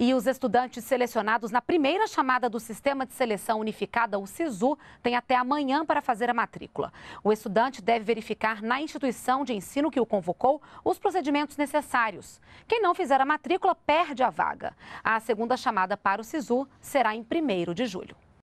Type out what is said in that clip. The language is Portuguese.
E os estudantes selecionados na primeira chamada do Sistema de Seleção Unificada, o SISU, têm até amanhã para fazer a matrícula. O estudante deve verificar na instituição de ensino que o convocou os procedimentos necessários. Quem não fizer a matrícula perde a vaga. A segunda chamada para o SISU será em 1 de julho.